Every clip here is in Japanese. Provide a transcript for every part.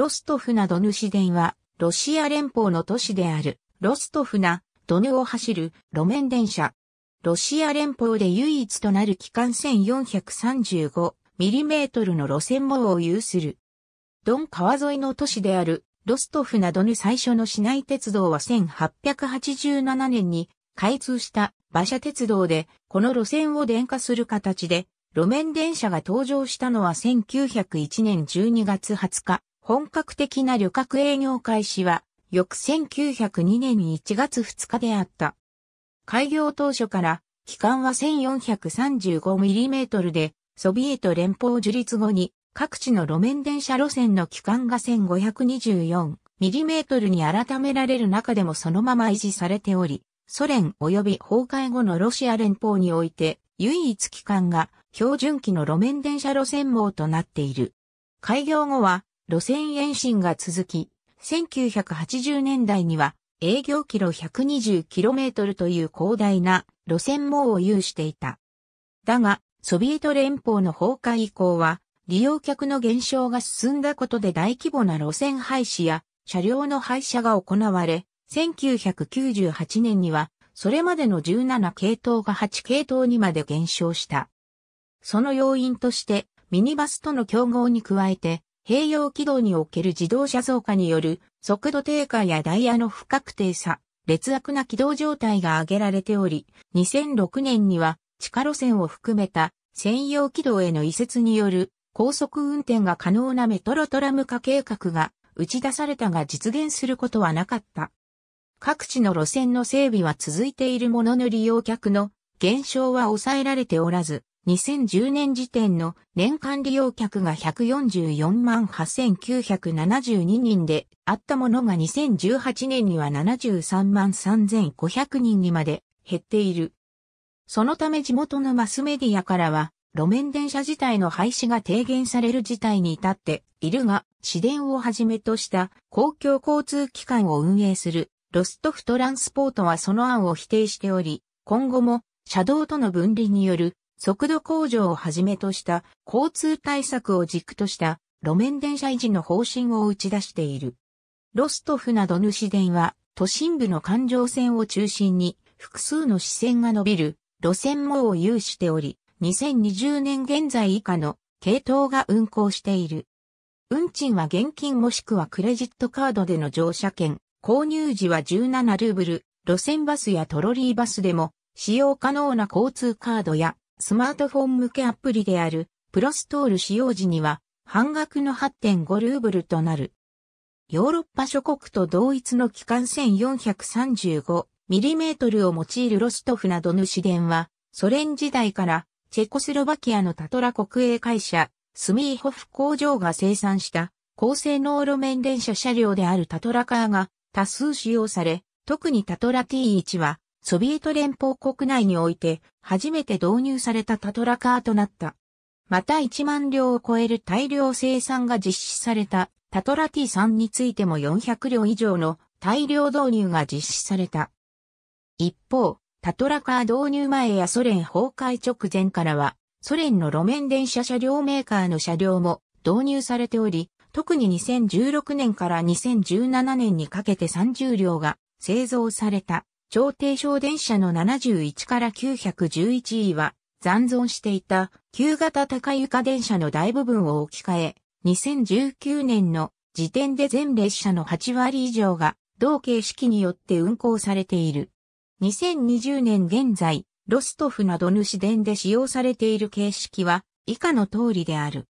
ロストフナドヌ市電は、ロシア連邦の都市である、ロストフナ、ドヌを走る路面電車。ロシア連邦で唯一となる機関1 4 3 5トルの路線網を有する。ドン川沿いの都市である、ロストフナドヌ最初の市内鉄道は1887年に開通した馬車鉄道で、この路線を電化する形で、路面電車が登場したのは1901年12月20日。本格的な旅客営業開始は、翌1902年1月2日であった。開業当初から、期間は 1435mm で、ソビエト連邦樹立後に、各地の路面電車路線の期間が 1524mm に改められる中でもそのまま維持されており、ソ連及び崩壊後のロシア連邦において、唯一期間が標準期の路面電車路線網となっている。開業後は、路線延伸が続き、1980年代には営業キロ 120km という広大な路線網を有していた。だが、ソビエト連邦の崩壊以降は、利用客の減少が進んだことで大規模な路線廃止や車両の廃車が行われ、1998年には、それまでの17系統が8系統にまで減少した。その要因として、ミニバスとの競合に加えて、併用軌道における自動車増加による速度低下やダイヤの不確定さ、劣悪な軌道状態が挙げられており、2006年には地下路線を含めた専用軌道への移設による高速運転が可能なメトロトラム化計画が打ち出されたが実現することはなかった。各地の路線の整備は続いているものの利用客の減少は抑えられておらず、2010年時点の年間利用客が144万8972人であったものが2018年には73万3500人にまで減っている。そのため地元のマスメディアからは路面電車自体の廃止が低減される事態に至っているが、市電をはじめとした公共交通機関を運営するロストフトランスポートはその案を否定しており、今後も車道との分離による速度向上をはじめとした交通対策を軸とした路面電車維持の方針を打ち出している。ロストフなど主電は都心部の環状線を中心に複数の支線が伸びる路線網を有しており、2020年現在以下の系統が運行している。運賃は現金もしくはクレジットカードでの乗車券、購入時は17ルーブル、路線バスやトロリーバスでも使用可能な交通カードやスマートフォン向けアプリであるプロストール使用時には半額の8.5ルーブルとなる。ヨーロッパ諸国と同一の機関 1435mm を用いるロストフなどの電は、ソ連時代からチェコスロバキアのタトラ国営会社、スミーホフ工場が生産した高性能路面電車車両であるタトラカーが多数使用され、特にタトラ T1 はソビエト連邦国内において初めて導入されたタトラカーとなった。また1万両を超える大量生産が実施されたタトラ T3 についても400両以上の大量導入が実施された。一方、タトラカー導入前やソ連崩壊直前からは、ソ連の路面電車車両メーカーの車両も導入されており、特に2016年から2017年にかけて30両が製造された。朝廷小電車の71から911位は残存していた旧型高床電車の大部分を置き換え、2019年の時点で全列車の8割以上が同形式によって運行されている。2020年現在、ロストフなど主電で使用されている形式は以下の通りである。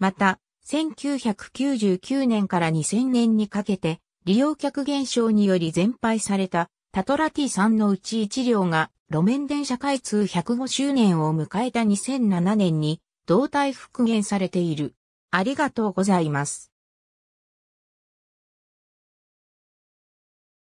また、1999年から2000年にかけて利用客減少により全廃されたタトラティ3のうち1両が路面電車開通105周年を迎えた2007年に動態復元されている。ありがとうございます。